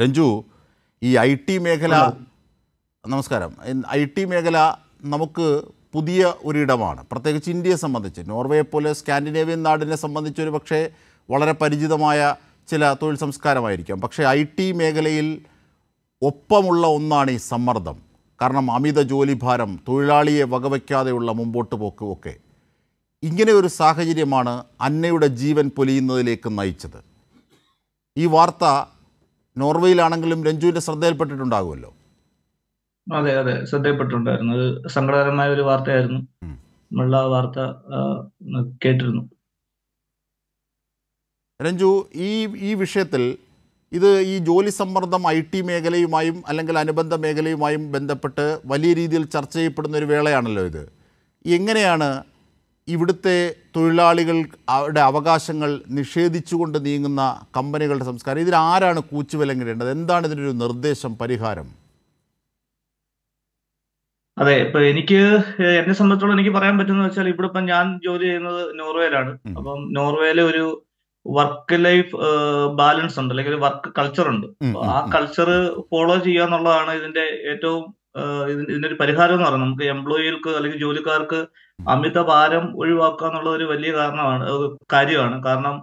രഞ്ജു ഈ I T മേഖല നമസ്കാരം ഐ ടി മേഖല നമുക്ക് പുതിയ ഒരിടമാണ് പ്രത്യേകിച്ച് ഇന്ത്യയെ സംബന്ധിച്ച് നോർവേയെ പോലെ സ്കാൻഡിനേവിയൻ നാടിനെ സംബന്ധിച്ച് ഒരു പക്ഷേ വളരെ പരിചിതമായ ചില തൊഴിൽ സംസ്കാരമായിരിക്കാം പക്ഷേ ഐ ടി മേഖലയിൽ ഒപ്പമുള്ള ഒന്നാണ് ഈ സമ്മർദ്ദം കാരണം അമിത ജോലിഭാരം തൊഴിലാളിയെ വകവയ്ക്കാതെയുള്ള മുമ്പോട്ട് പോക്ക് ഒക്കെ ഇങ്ങനെ ഒരു സാഹചര്യമാണ് അന്നയുടെ ജീവൻ പൊലിയുന്നതിലേക്ക് നയിച്ചത് ഈ വാർത്ത നോർവേയിലാണെങ്കിലും രഞ്ജുവിന്റെ ശ്രദ്ധയിൽപ്പെട്ടിട്ടുണ്ടാകുമല്ലോ അതെ അതെ ശ്രദ്ധയിൽപ്പെട്ടിട്ടുണ്ടായിരുന്നു അത് സങ്കടകരമായ ഒരു വാർത്തയായിരുന്നു നമ്മളുടെ ആ വാർത്ത കേട്ടിരുന്നു രഞ്ജു ഈ ഈ വിഷയത്തിൽ ഇത് ഈ ജോലി സമ്മർദ്ദം ഐ ടി മേഖലയുമായും അല്ലെങ്കിൽ അനുബന്ധ മേഖലയുമായും ബന്ധപ്പെട്ട് വലിയ രീതിയിൽ ചർച്ച ചെയ്യപ്പെടുന്ന ഒരു വേളയാണല്ലോ ഇത് എങ്ങനെയാണ് ഇവിടുത്തെ തൊഴിലാളികൾ അവരുടെ അവകാശങ്ങൾ നിഷേധിച്ചുകൊണ്ട് നീങ്ങുന്ന കമ്പനികളുടെ സംസ്കാരം ഇതിനാരാണ് കൂച്ചുവിലങ്ങിടേണ്ടത് എന്താണ് ഒരു നിർദ്ദേശം പരിഹാരം അതെ ഇപ്പൊ എനിക്ക് എന്നെ സംബന്ധിച്ചോളം എനിക്ക് പറയാൻ പറ്റുന്ന വെച്ചാൽ ഇവിടെ ഇപ്പൊ ഞാൻ ജോലി ചെയ്യുന്നത് നോർവേയിലാണ് അപ്പം നോർവേയിലെ ഒരു വർക്ക് ലൈഫ് ബാലൻസ് ഉണ്ട് അല്ലെങ്കിൽ വർക്ക് കൾച്ചർ ഉണ്ട് ആ കൾച്ചർ ഫോളോ ചെയ്യുക എന്നുള്ളതാണ് ഇതിന്റെ ഏറ്റവും ഇതിനൊരു പരിഹാരം എന്ന് പറഞ്ഞാൽ നമുക്ക് എംപ്ലോയികൾക്ക് അല്ലെങ്കിൽ ജോലിക്കാർക്ക് അമിത ഭാരം ഒഴിവാക്കുക എന്നുള്ള ഒരു വലിയ കാരണമാണ് കാര്യമാണ് കാരണം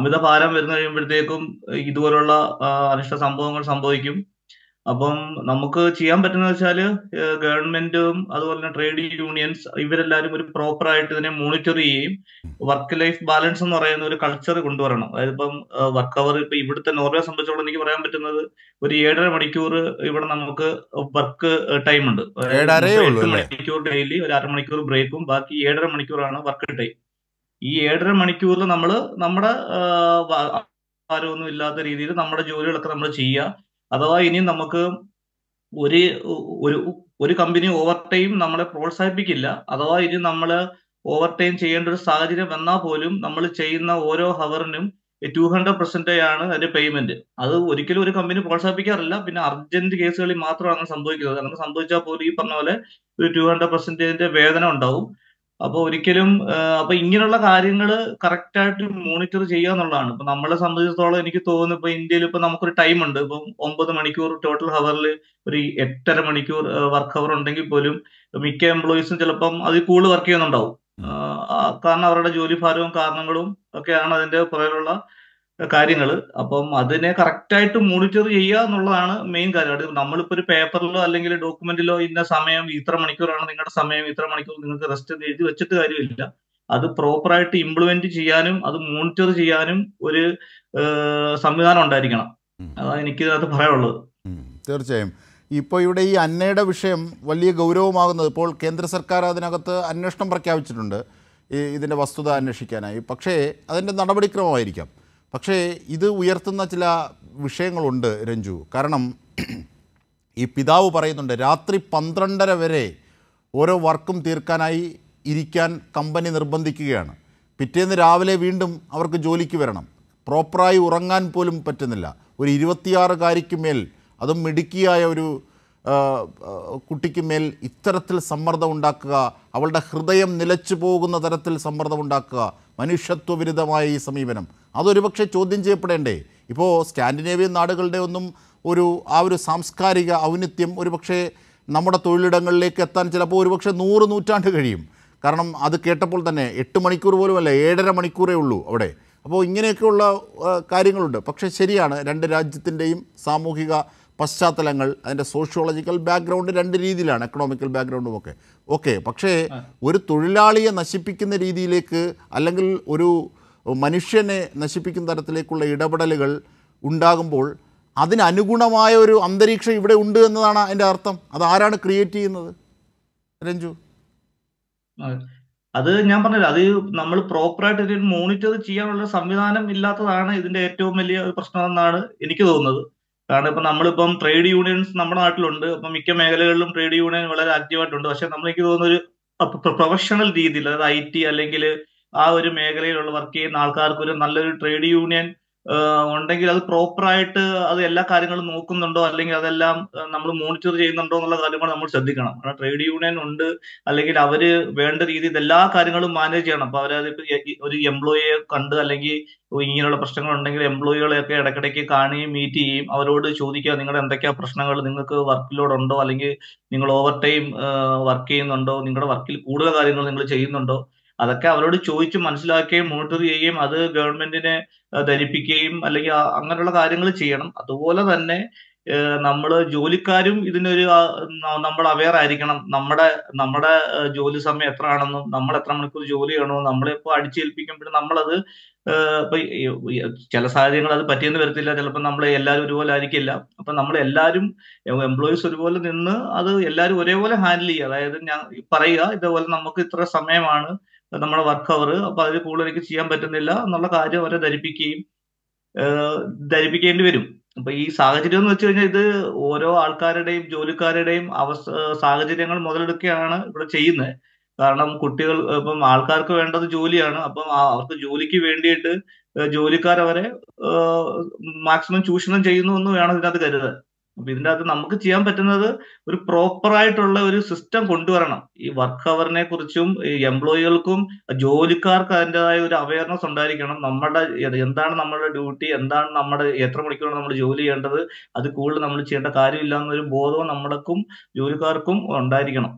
അമിത ഭാരം വരുന്ന കഴിയുമ്പോഴത്തേക്കും ഇതുപോലുള്ള അനിഷ്ട സംഭവങ്ങൾ സംഭവിക്കും അപ്പം നമുക്ക് ചെയ്യാൻ പറ്റുന്ന വെച്ചാൽ ഗവൺമെന്റും അതുപോലെ തന്നെ ട്രേഡ് യൂണിയൻസ് ഇവരെല്ലാവരും ഒരു പ്രോപ്പർ ആയിട്ട് ഇതിനെ മോണിറ്റർ ചെയ്യുകയും വർക്ക് ലൈഫ് ബാലൻസ് എന്ന് പറയുന്ന ഒരു കൾച്ചർ കൊണ്ടുവരണം അതായത് ഇപ്പം വർക്ക് അവർ ഇപ്പൊ ഇവിടുത്തെ നോർവേ സംബന്ധിച്ചോളം എനിക്ക് പറയാൻ പറ്റുന്നത് ഒരു ഏഴര മണിക്കൂർ ഇവിടെ നമുക്ക് വർക്ക് ടൈം ഉണ്ട് മണിക്കൂർ ഡെയിലി ഒരു അരമണിക്കൂർ ബ്രേക്കും ബാക്കി ഏഴര മണിക്കൂറാണ് വർക്ക് ടൈം ഈ ഏഴര മണിക്കൂറിൽ നമ്മൾ നമ്മുടെ ഒന്നും ഇല്ലാത്ത രീതിയിൽ നമ്മുടെ ജോലികളൊക്കെ നമ്മൾ ചെയ്യുക അഥവാ ഇനി നമുക്ക് ഒരു ഒരു ഒരു കമ്പനി ഓവർ ടൈം നമ്മളെ പ്രോത്സാഹിപ്പിക്കില്ല അഥവാ ഇനി നമ്മൾ ഓവർ ടൈം ചെയ്യേണ്ട ഒരു സാഹചര്യം വന്നാൽ പോലും നമ്മൾ ചെയ്യുന്ന ഓരോ ഹവറിനും ടു ഹൺഡ്രഡ് പെർസെന്റ് ആണ് അതിന്റെ പേയ്മെന്റ് അത് ഒരിക്കലും ഒരു കമ്പനി പ്രോത്സാഹിപ്പിക്കാറില്ല പിന്നെ അർജന്റ് കേസുകളിൽ മാത്രമാണ് സംഭവിക്കുന്നത് അങ്ങനെ സംഭവിച്ചാൽ പോലും ഈ പറഞ്ഞ പോലെ ഒരു ടു ഹൺഡ്രഡ് പെർസെൻറ്റേജിന്റെ വേതനം ഉണ്ടാവും അപ്പൊ ഒരിക്കലും അപ്പൊ ഇങ്ങനെയുള്ള കാര്യങ്ങൾ കറക്റ്റ് ആയിട്ട് മോണിറ്റർ ചെയ്യുക എന്നുള്ളതാണ് ഇപ്പൊ നമ്മളെ സംബന്ധിച്ചിടത്തോളം എനിക്ക് തോന്നുന്നു ഇപ്പൊ ഇന്ത്യയിൽ ഇപ്പൊ നമുക്കൊരു ടൈം ഉണ്ട് ഇപ്പൊ ഒമ്പത് മണിക്കൂർ ടോട്ടൽ ഹവറിൽ ഒരു എട്ടര മണിക്കൂർ വർക്ക് ഹവർ ഉണ്ടെങ്കിൽ പോലും മിക്ക എംപ്ലോയീസും ചിലപ്പം അതിൽ കൂടുതൽ വർക്ക് ചെയ്യുന്നുണ്ടാവും കാരണം അവരുടെ ജോലി ഭാരവും കാരണങ്ങളും ഒക്കെയാണ് അതിന്റെ പുറകിലുള്ള കാര്യങ്ങൾ അപ്പം അതിനെ കറക്റ്റായിട്ട് മോണിറ്റർ ചെയ്യുക എന്നുള്ളതാണ് മെയിൻ കാര്യം നമ്മളിപ്പോൾ ഒരു പേപ്പറിലോ അല്ലെങ്കിൽ ഡോക്യുമെന്റിലോ ഇന്ന സമയം ഇത്ര മണിക്കൂറാണ് നിങ്ങളുടെ സമയം ഇത്ര മണിക്കൂർ നിങ്ങൾക്ക് റെസ്റ്റ് എഴുതി വെച്ചിട്ട് കാര്യമില്ല അത് പ്രോപ്പറായിട്ട് ഇംപ്ലിമെന്റ് ചെയ്യാനും അത് മോണിറ്റർ ചെയ്യാനും ഒരു സംവിധാനം ഉണ്ടായിരിക്കണം അതാണ് എനിക്ക് അത് പറയാനുള്ളത് തീർച്ചയായും ഇപ്പോൾ ഇവിടെ ഈ അന്നയുടെ വിഷയം വലിയ ഗൗരവമാകുന്നത് ഇപ്പോൾ കേന്ദ്ര സർക്കാർ അതിനകത്ത് അന്വേഷണം പ്രഖ്യാപിച്ചിട്ടുണ്ട് ഈ ഇതിൻ്റെ വസ്തുത അന്വേഷിക്കാനായി പക്ഷേ അതിൻ്റെ നടപടിക്രമമായിരിക്കാം പക്ഷേ ഇത് ഉയർത്തുന്ന ചില വിഷയങ്ങളുണ്ട് രഞ്ജു കാരണം ഈ പിതാവ് പറയുന്നുണ്ട് രാത്രി പന്ത്രണ്ടര വരെ ഓരോ വർക്കും തീർക്കാനായി ഇരിക്കാൻ കമ്പനി നിർബന്ധിക്കുകയാണ് പിറ്റേന്ന് രാവിലെ വീണ്ടും അവർക്ക് ജോലിക്ക് വരണം പ്രോപ്പറായി ഉറങ്ങാൻ പോലും പറ്റുന്നില്ല ഒരു ഇരുപത്തിയാറുകാരിക്ക് മേൽ അതും മിടുക്കിയായ ഒരു കുട്ടിക്ക് മേൽ ഇത്തരത്തിൽ സമ്മർദ്ദം ഉണ്ടാക്കുക അവളുടെ ഹൃദയം നിലച്ചു പോകുന്ന തരത്തിൽ സമ്മർദ്ദം ഉണ്ടാക്കുക മനുഷ്യത്വവിരുദ്ധമായ ഈ സമീപനം അതൊരുപക്ഷെ ചോദ്യം ചെയ്യപ്പെടേണ്ടേ ഇപ്പോൾ സ്കാൻഡിനേവിയൻ നാടുകളുടെ ഒന്നും ഒരു ആ ഒരു സാംസ്കാരിക ഔന്നിത്യം ഒരുപക്ഷെ നമ്മുടെ തൊഴിലിടങ്ങളിലേക്ക് എത്താൻ ചിലപ്പോൾ ഒരുപക്ഷെ നൂറ് നൂറ്റാണ്ട് കഴിയും കാരണം അത് കേട്ടപ്പോൾ തന്നെ എട്ട് മണിക്കൂർ പോലും അല്ല ഏഴര മണിക്കൂറേ ഉള്ളൂ അവിടെ അപ്പോൾ ഇങ്ങനെയൊക്കെയുള്ള കാര്യങ്ങളുണ്ട് പക്ഷേ ശരിയാണ് രണ്ട് രാജ്യത്തിൻ്റെയും സാമൂഹിക പശ്ചാത്തലങ്ങൾ അതിൻ്റെ സോഷ്യോളജിക്കൽ ബാക്ക്ഗ്രൗണ്ട് രണ്ട് രീതിയിലാണ് എക്കണോമിക്കൽ ബാക്ക്ഗ്രൗണ്ടും ഒക്കെ ഓക്കെ പക്ഷേ ഒരു തൊഴിലാളിയെ നശിപ്പിക്കുന്ന രീതിയിലേക്ക് അല്ലെങ്കിൽ ഒരു മനുഷ്യനെ നശിപ്പിക്കുന്ന തരത്തിലേക്കുള്ള ഇടപെടലുകൾ ഉണ്ടാകുമ്പോൾ അതിനനുഗുണമായ ഒരു അന്തരീക്ഷം ഇവിടെ ഉണ്ട് എന്നതാണ് അതിൻ്റെ അർത്ഥം അത് ആരാണ് ക്രിയേറ്റ് ചെയ്യുന്നത് രഞ്ജു അത് ഞാൻ പറഞ്ഞില്ല അത് നമ്മൾ പ്രോപ്പറായിട്ട് ഇതിന് മോണിറ്റർ ചെയ്യാനുള്ള സംവിധാനം ഇല്ലാത്തതാണ് ഇതിന്റെ ഏറ്റവും വലിയ പ്രശ്നം എന്നാണ് എനിക്ക് തോന്നുന്നത് കാരണം ഇപ്പൊ നമ്മളിപ്പം ട്രേഡ് യൂണിയൻസ് നമ്മുടെ നാട്ടിലുണ്ട് അപ്പൊ മിക്ക മേഖലകളിലും ട്രേഡ് യൂണിയൻ വളരെ ആക്റ്റീവായിട്ടുണ്ട് പക്ഷെ നമ്മളെനിക്ക് തോന്നുന്ന ഒരു പ്രൊഫഷണൽ രീതിയിൽ അതായത് ഐ ടി അല്ലെങ്കിൽ ആ ഒരു മേഖലയിലുള്ള വർക്ക് ചെയ്യുന്ന ആൾക്കാർക്ക് ഒരു നല്ലൊരു ട്രേഡ് യൂണിയൻ ഉണ്ടെങ്കിൽ അത് പ്രോപ്പറായിട്ട് അത് എല്ലാ കാര്യങ്ങളും നോക്കുന്നുണ്ടോ അല്ലെങ്കിൽ അതെല്ലാം നമ്മൾ മോണിറ്റർ ചെയ്യുന്നുണ്ടോ എന്നുള്ള കാര്യങ്ങൾ നമ്മൾ ശ്രദ്ധിക്കണം കാരണം ട്രേഡ് യൂണിയൻ ഉണ്ട് അല്ലെങ്കിൽ അവര് വേണ്ട രീതിയിൽ എല്ലാ കാര്യങ്ങളും മാനേജ് ചെയ്യണം അപ്പൊ അവരത് ഒരു എംപ്ലോയിയെ കണ്ട് അല്ലെങ്കിൽ ഇങ്ങനെയുള്ള പ്രശ്നങ്ങൾ ഉണ്ടെങ്കിൽ എംപ്ലോയികളെയൊക്കെ ഇടയ്ക്കിടയ്ക്ക് കാണുകയും മീറ്റ് ചെയ്യുകയും അവരോട് ചോദിക്കുക നിങ്ങളുടെ എന്തൊക്കെയാ പ്രശ്നങ്ങൾ നിങ്ങൾക്ക് വർക്ക് ലോഡ് ഉണ്ടോ അല്ലെങ്കിൽ നിങ്ങൾ ഓവർ ടൈം വർക്ക് ചെയ്യുന്നുണ്ടോ നിങ്ങളുടെ വർക്കിൽ കൂടുതൽ കാര്യങ്ങൾ നിങ്ങൾ ചെയ്യുന്നുണ്ടോ അതൊക്കെ അവരോട് ചോദിച്ച് മനസ്സിലാക്കുകയും മോണിറ്റർ ചെയ്യുകയും അത് ഗവൺമെന്റിനെ ധരിപ്പിക്കുകയും അല്ലെങ്കിൽ അങ്ങനെയുള്ള കാര്യങ്ങൾ ചെയ്യണം അതുപോലെ തന്നെ നമ്മൾ ജോലിക്കാരും ഇതിനൊരു നമ്മൾ അവെയർ ആയിരിക്കണം നമ്മുടെ നമ്മുടെ ജോലി സമയം എത്ര ആണെന്നും നമ്മൾ എത്ര മണിക്കൂർ ജോലി ചെയ്യണമെന്നും നമ്മളിപ്പോ അടിച്ചേൽപ്പിക്കുമ്പോൾ നമ്മളത് ഇപ്പൊ ചില സാഹചര്യങ്ങൾ അത് പറ്റിയെന്ന് വരത്തില്ല ചിലപ്പോൾ നമ്മൾ എല്ലാവരും ഒരുപോലെ ആയിരിക്കില്ല അപ്പൊ നമ്മൾ എല്ലാവരും എംപ്ലോയീസ് ഒരുപോലെ നിന്ന് അത് എല്ലാവരും ഒരേപോലെ ഹാൻഡിൽ ചെയ്യുക അതായത് ഞാൻ പറയുക ഇതേപോലെ നമുക്ക് ഇത്ര സമയമാണ് നമ്മുടെ വർക്ക് അവർ അപ്പൊ അതിൽ കൂടുതൽ എനിക്ക് ചെയ്യാൻ പറ്റുന്നില്ല എന്നുള്ള കാര്യം അവരെ ധരിപ്പിക്കുകയും ധരിപ്പിക്കേണ്ടി വരും അപ്പൊ ഈ സാഹചര്യം എന്ന് വെച്ച് കഴിഞ്ഞാൽ ഇത് ഓരോ ആൾക്കാരുടെയും ജോലിക്കാരുടെയും അവസ്ഥ സാഹചര്യങ്ങൾ മുതലെടുക്കുകയാണ് ഇവിടെ ചെയ്യുന്നത് കാരണം കുട്ടികൾ ഇപ്പം ആൾക്കാർക്ക് വേണ്ടത് ജോലിയാണ് അപ്പം അവർക്ക് ജോലിക്ക് വേണ്ടിയിട്ട് ജോലിക്കാരവരെ മാക്സിമം ചൂഷണം ചെയ്യുന്നു എന്ന് വേണം ഇതിനകത്ത് കരുതാൻ അപ്പൊ ഇതിൻ്റെ അകത്ത് നമുക്ക് ചെയ്യാൻ പറ്റുന്നത് ഒരു പ്രോപ്പർ ആയിട്ടുള്ള ഒരു സിസ്റ്റം കൊണ്ടുവരണം ഈ വർക്ക് അവറിനെ കുറിച്ചും ഈ എംപ്ലോയികൾക്കും ജോലിക്കാർക്ക് അതിൻ്റെതായ ഒരു അവയർനെസ് ഉണ്ടായിരിക്കണം നമ്മുടെ എന്താണ് നമ്മുടെ ഡ്യൂട്ടി എന്താണ് നമ്മുടെ എത്ര മണിക്കൂറാണ് നമ്മൾ ജോലി ചെയ്യേണ്ടത് അത് കൂടുതൽ നമ്മൾ ചെയ്യേണ്ട കാര്യമില്ല എന്നൊരു ബോധവും നമ്മൾക്കും ജോലിക്കാർക്കും ഉണ്ടായിരിക്കണം